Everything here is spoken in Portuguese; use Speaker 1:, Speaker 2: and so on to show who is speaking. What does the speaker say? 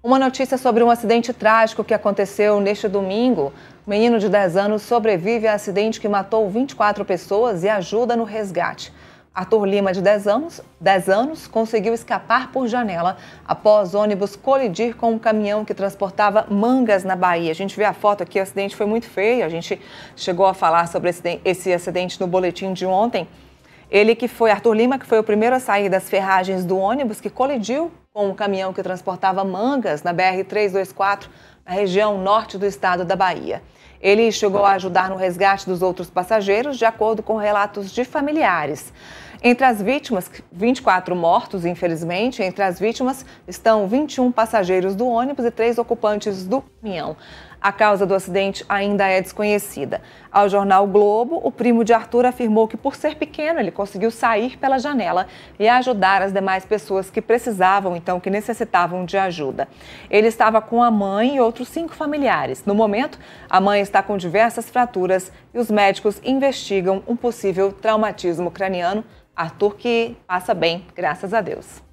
Speaker 1: Uma notícia sobre um acidente trágico que aconteceu neste domingo. O menino de 10 anos sobrevive a acidente que matou 24 pessoas e ajuda no resgate. Arthur Lima, de 10 anos, 10 anos, conseguiu escapar por janela após ônibus colidir com um caminhão que transportava mangas na Bahia. A gente vê a foto aqui, o acidente foi muito feio. A gente chegou a falar sobre esse acidente no boletim de ontem. Ele que foi, Arthur Lima, que foi o primeiro a sair das ferragens do ônibus que colidiu com um caminhão que transportava mangas na BR-324, na região norte do estado da Bahia. Ele chegou a ajudar no resgate dos outros passageiros, de acordo com relatos de familiares. Entre as vítimas, 24 mortos, infelizmente, entre as vítimas estão 21 passageiros do ônibus e três ocupantes do caminhão. A causa do acidente ainda é desconhecida. Ao jornal Globo, o primo de Arthur afirmou que, por ser pequeno, ele conseguiu sair pela janela e ajudar as demais pessoas que precisavam, então, que necessitavam de ajuda. Ele estava com a mãe e outros cinco familiares. No momento, a mãe está com diversas fraturas e os médicos investigam um possível traumatismo craniano. Arthur que passa bem, graças a Deus.